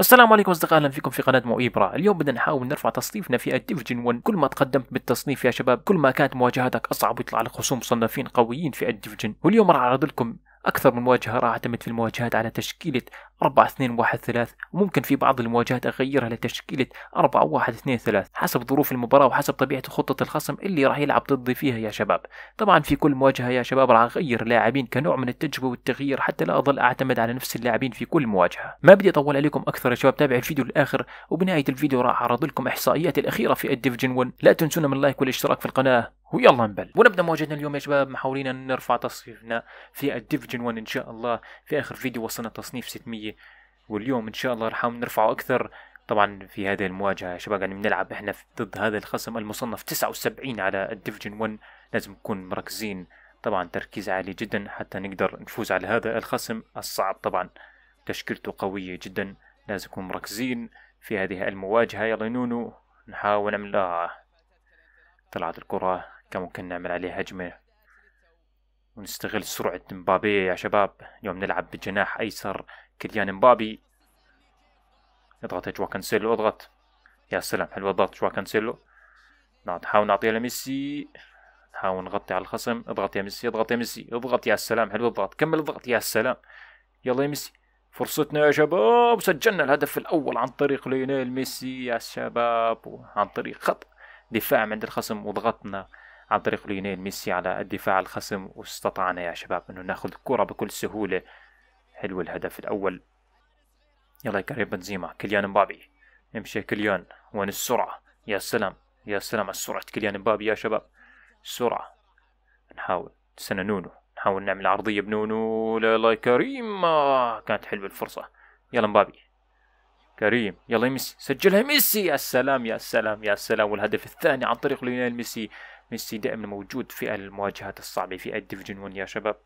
السلام عليكم اصدقاء اهلا فيكم في قناه مو اليوم بدنا نحاول نرفع تصنيفنا في الديفجن 1 كل ما تقدمت بالتصنيف يا شباب كل ما كانت مواجهتك اصعب ويطلع لك خصوم مصنفين قويين في الديفجن واليوم راح اعرض لكم اكثر من مواجهه راح اعتمد في المواجهات على تشكيله 4 2 1 3 وممكن في بعض المواجهات أغيرها لتشكيلة 4 1 2 3 حسب ظروف المباراة وحسب طبيعة خطة الخصم اللي راح يلعب ضدي فيها يا شباب طبعا في كل مواجهة يا شباب راح أغير لاعبين كنوع من التجربة والتغيير حتى لا أظل أعتمد على نفس اللاعبين في كل مواجهة ما بدي أطول عليكم أكثر يا شباب تابعوا الفيديو للآخر وبنهاية الفيديو راح أعرض لكم احصائيات الأخيرة في الديفجن 1 لا تنسونا من اللايك والاشتراك في القناة ويلا نبل ونبدا مواجهتنا اليوم يا شباب محاولين نرفع تصنيفنا في الديفجن 1 ان شاء الله في اخر فيديو وصلنا تصنيف 600 واليوم ان شاء الله راح نرفعه اكثر طبعا في هذه المواجهه يا شباب يعني بنلعب احنا ضد هذا الخصم المصنف 79 على الديفجن 1 لازم نكون مركزين طبعا تركيز عالي جدا حتى نقدر نفوز على هذا الخصم الصعب طبعا تشكيلته قويه جدا لازم نكون مركزين في هذه المواجهه يلا نونو نحاول نعمل آه. طلعت الكره كان ممكن نعمل عليها هجمه ونستغل سرعه مبابي يا شباب اليوم نلعب بجناح ايسر كيليان يعني مبابي اضغط جوا كانسيلو اضغط يا سلام حلو الضغط جوا كانسيلو نحاول نعطيها لميسي نحاول نغطي على الخصم اضغط يا ميسي اضغط يا ميسي اضغط يا سلام حلو الضغط كمل الضغط يا سلام يلا يا ميسي فرصتنا يا شباب سجلنا الهدف الاول عن طريق ليونيل ميسي يا شباب عن طريق خط دفاع من عند الخصم وضغطنا عن طريق ليونيل ميسي على الدفاع الخصم واستطعنا يا شباب انه ناخذ الكره بكل سهوله حلو الهدف الأول يلا يا كريم بنزيما كليان مبابي امشي كليان وين السرعة يا سلام يا سلام على سرعة كليان مبابي يا شباب سرعة نحاول سنة نونو نحاول نعمل عرضية بنونو لا لا كريم آه، كانت حلوة الفرصة يلا مبابي كريم يلا ميسي سجلها ميسي يا سلام يا سلام يا سلام والهدف الثاني عن طريق ليونيل ميسي ميسي دائما موجود في المواجهات الصعبة في الديفجن 1 يا شباب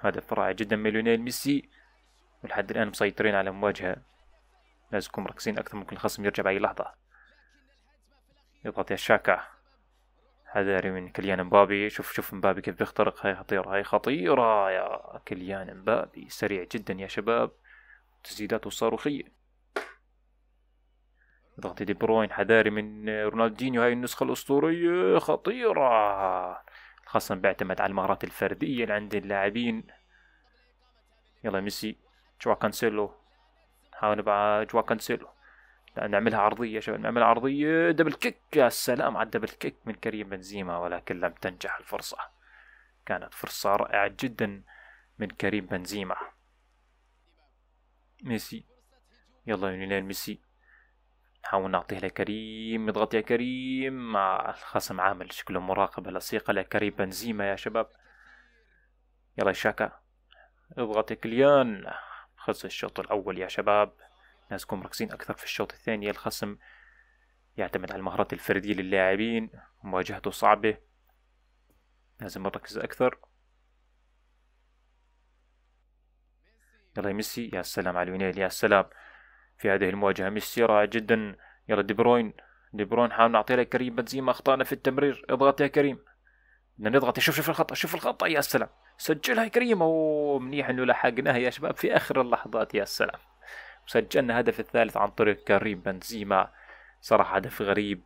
هدف رائع جدا من ليونيل ميسي ولحد الآن مسيطرين على المواجهة لازم تكون مركزين أكثر ممكن الخصم يرجع بأي لحظة يضغط يا شاكا حذاري من كليان مبابي شوف شوف مبابي كيف بيخترق هاي خطيرة هاي خطيرة يا كليان مبابي سريع جدا يا شباب تسديداته الصاروخية يضغط دي بروين حذاري من رونالدينيو هاي النسخة الأسطورية خطيرة خاصة بيعتمد على المهارات الفردية اللي عند اللاعبين يلا ميسي جوا كانسيلو حاول بقى جوا كانسيلو نعملها عرضية شباب نعملها عرضية دبل كيك يا سلام على الدبل كيك من كريم بنزيما ولكن لم تنجح الفرصة كانت فرصة رائعة جدا من كريم بنزيما ميسي يلا يونيلين ميسي نحاول نعطيه لكريم يضغط يا كريم مع الخصم عامل شكله مراقبة لصيقة لكريم بنزيما يا شباب يلا شاكا اضغط يا كليان خلص الشوط الأول يا شباب لازمكم مركزين أكثر في الشوط الثاني الخصم يعتمد على المهارات الفردية للاعبين مواجهته صعبة لازم نركز أكثر يلا يا ميسي يا سلام على يونيل يا سلام في هذه المواجهة ميسي رائع جدا يلا دي بروين دي بروين حاول نعطيها لكريم بنزيما اخطأنا في التمرير اضغط يا كريم بدنا نضغط شوف شوف الخطأ شوف الخطأ يا سلام سجلها يا كريم اوه منيح انه لحقناها يا شباب في اخر اللحظات يا سلام سجلنا هدف الثالث عن طريق كريم بنزيما صراحة هدف غريب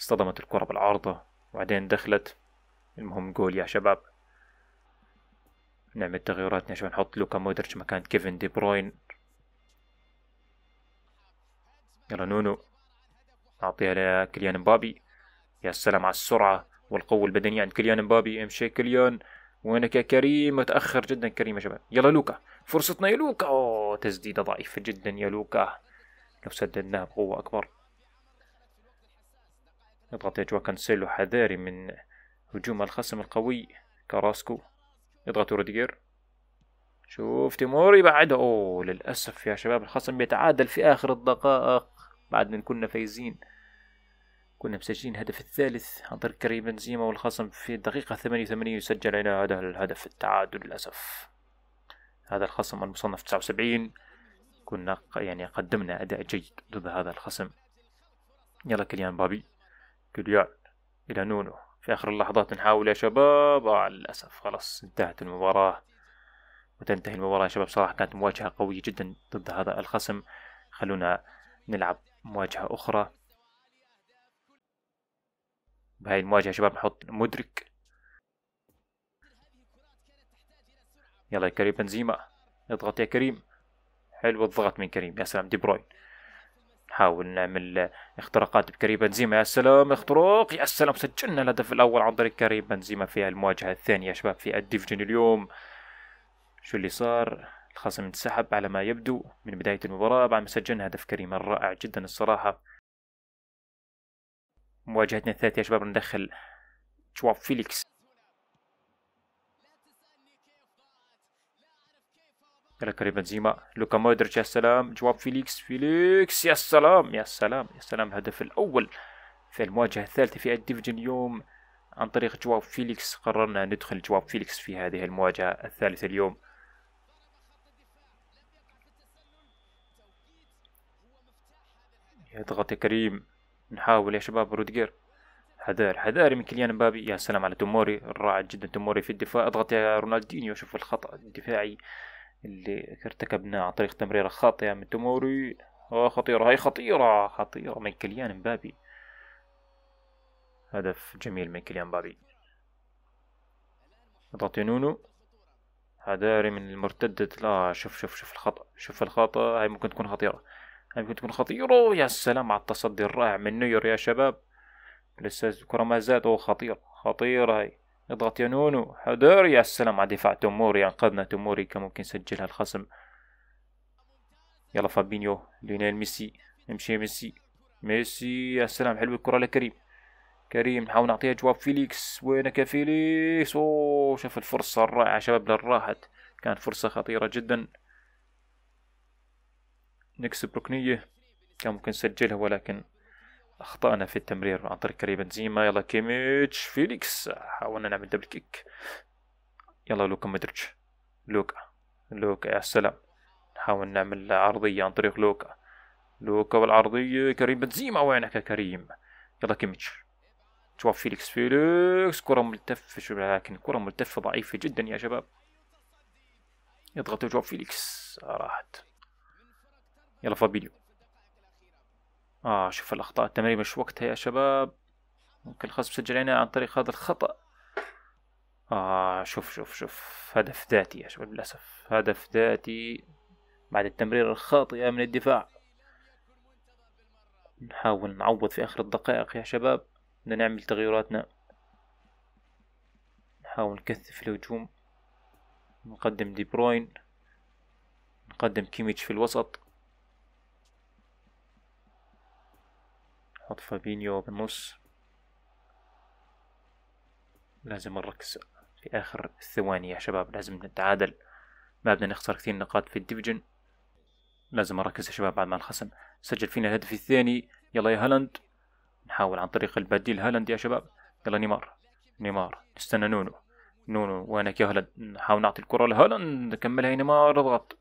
اصطدمت الكرة بالعارضة وبعدين دخلت المهم جول يا شباب نعمل تغييرات نشوف نحط لوكا مودريتش مكان كيفن دي بروين يلا نونو أعطيها لكليان مبابي يا سلام على السرعة والقوة البدنية عند كليان مبابي امشي كليان وينك يا كريم متأخر جدا كريم يا شباب يلا لوكا فرصتنا يا لوكا أوه تسديدة ضعيفة جدا يا لوكا لو سددناها بقوة أكبر اضغط يا جوا كانسيلو حذاري من هجوم الخصم القوي كراسكو اضغط روديجر شوف تيموري بعده أوه للأسف يا شباب الخصم بيتعادل في آخر الدقائق بعد ما كنا فايزين كنا مسجلين الهدف الثالث عن طريق كريم بنزيما والخصم في الدقيقة 88 يسجل علينا هذا الهدف التعادل للأسف هذا الخصم المصنف 79 كنا يعني قدمنا أداء جيد ضد هذا الخصم يلا كليان بابي كليان إلى نونو في آخر اللحظات نحاول يا شباب آه للأسف خلاص انتهت المباراة وتنتهي المباراة يا شباب صراحة كانت مواجهة قوية جدا ضد هذا الخصم خلونا نلعب مواجهة أخرى بهاي المواجهة شباب نحط مدرك يلا يا كريم بنزيما اضغط يا كريم حلو الضغط من كريم يا سلام دي بروين نحاول نعمل اختراقات بكريم بنزيما يا سلام اختراق يا سلام سجلنا الهدف الاول عن طريق كريم بنزيما في المواجهه الثانيه يا شباب في الديفجن اليوم شو اللي صار الخصم انسحب على ما يبدو من بداية المباراة بعد ما سجلنا هدف كريم رائع جدا الصراحة مواجهتنا الثالثة يا شباب ندخل جواب فيليكس يلا كريم بنزيما لوكا مودريتش يا سلام جواب فيليكس فيليكس يا سلام يا سلام يا سلام الهدف الأول في المواجهة الثالثة في الديفجن اليوم عن طريق جواب فيليكس قررنا ندخل جواب فيليكس في هذه المواجهة الثالثة اليوم يضغط كريم نحاول يا شباب روديجر حذاري حذاري من كيليان مبابي يا سلام على توموري رائع جدا توموري في الدفاع اضغط يا رونالدينيو شوف الخطا الدفاعي اللي ارتكبناه عن طريق تمريره خاطئه من توموري اه خطيره هاي خطيره خطيره من كيليان مبابي هدف جميل من كيليان مبابي اضغط نونو حذاري من المرتدة لا شوف شوف شوف الخطأ شوف الخطأ هاي ممكن تكون خطيرة ممكن تكون خطيرة يا سلام على التصدي الرائع من نيور يا شباب لسه الكرة ما زاد أوه خطير خطير هاي اضغط يا نونو حضر يا سلام على دفاع توموري أنقذنا توموري كان ممكن يسجلها الخصم يلا فابينيو ليونيل ميسي امشي ميسي ميسي يا سلام حلوة الكرة لكريم كريم نحاول نعطيها جواب فيليكس وينك يا فيليكس اوه شاف الفرصة الرائعة شباب للراحت كانت فرصة خطيرة جدا نكسب ركنية كان ممكن نسجلها ولكن أخطأنا في التمرير عن طريق كريم بنزيما يلا كيميتش فيليكس حاولنا نعمل دبل كيك يلا لوكا مدرج لوكا لوكا يا سلام نحاول نعمل عرضية عن طريق لوكا لوكا والعرضية كريم بنزيما وينك يا كريم يلا كيميتش جواب فيليكس فيليكس كرة ملتفة لكن كرة ملتفة ضعيفة جدا يا شباب يضغط جواب فيليكس راحت يلا فابيليو اه شوف الاخطاء التمرير مش وقتها يا شباب ممكن الخصم سجل هنا عن طريق هذا الخطأ آه شوف شوف شوف هدف ذاتي يا شباب للأسف هدف ذاتي بعد التمرير الخاطئة من الدفاع نحاول نعوض في آخر الدقائق يا شباب بدنا نعمل تغيراتنا نحاول نكثف الهجوم نقدم دي بروين نقدم كيميتش في الوسط نحط فابينيو بالنص لازم نركز في آخر الثواني يا شباب لازم نتعادل ما بدنا نخسر كثير نقاط في الديفجن لازم نركز يا شباب بعد ما الخصم سجل فينا الهدف الثاني يلا يا هالاند نحاول عن طريق البديل هالاند يا شباب يلا نيمار نيمار نستنى نونو نونو وينك يا هالاند نحاول نعطي الكرة لهالاند كملها يا نيمار اضغط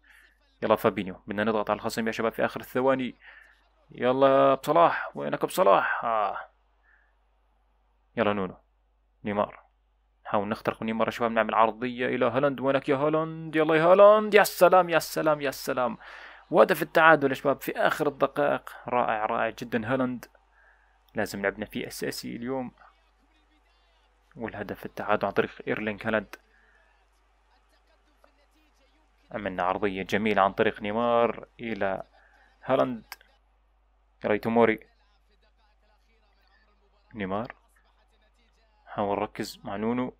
يلا فابينيو بدنا نضغط على الخصم يا شباب في آخر الثواني يلا يا بصلاح وينك بصلاح آه. يلا نونو نيمار نحاول نخترق نيمار شوي بنعمل عرضية إلى هالاند وينك يا هالاند يلا يا هالاند يا سلام يا سلام يا سلام وهدف التعادل يا شباب في آخر الدقائق رائع رائع جدا هالاند لازم لعبنا فيه أساسي اليوم والهدف التعادل عن طريق ايرلينج هالاند عملنا عرضية جميلة عن طريق نيمار إلى هالاند رايت موري نيمار نحاول نركز مع نونو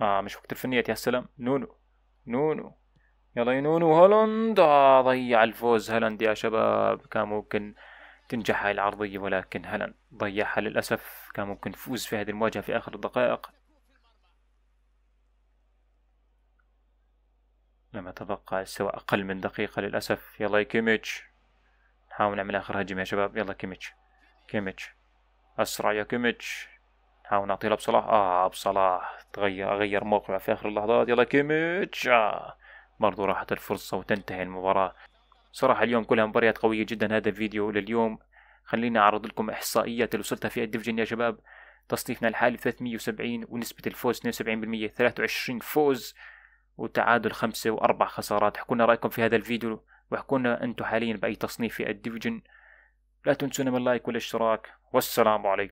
آه مش وقت الفنية يا سلام نونو نونو يلا يا نونو هولند آه ضيع الفوز هولند يا شباب كان ممكن تنجح هاي العرضية ولكن هولند ضيعها للأسف كان ممكن تفوز في هذه المواجهة في آخر الدقائق لما تبقى سوى أقل من دقيقة للأسف يلا يا كيميتش نحاول نعمل اخر هجمه يا شباب يلا كيميتش كيميتش اسرع يا كيميتش نحاول نعطيها لبصلاح اه صلاح تغير غير موقعه في اخر اللحظات يلا كيميتش آه. برضو راحت الفرصه وتنتهي المباراه صراحه اليوم كلها مباريات قويه جدا هذا الفيديو لليوم خليني اعرض لكم احصائيات اللي وصلتها في الدفجن يا شباب تصنيفنا الحالي 370 ونسبة الفوز 72% 23 فوز وتعادل خمسة وأربع خسارات حكونا رأيكم في هذا الفيديو واحكوا لنا أنتم حاليا بأي تصنيف في الديفجن لا تنسونا من اللايك والاشتراك والسلام عليكم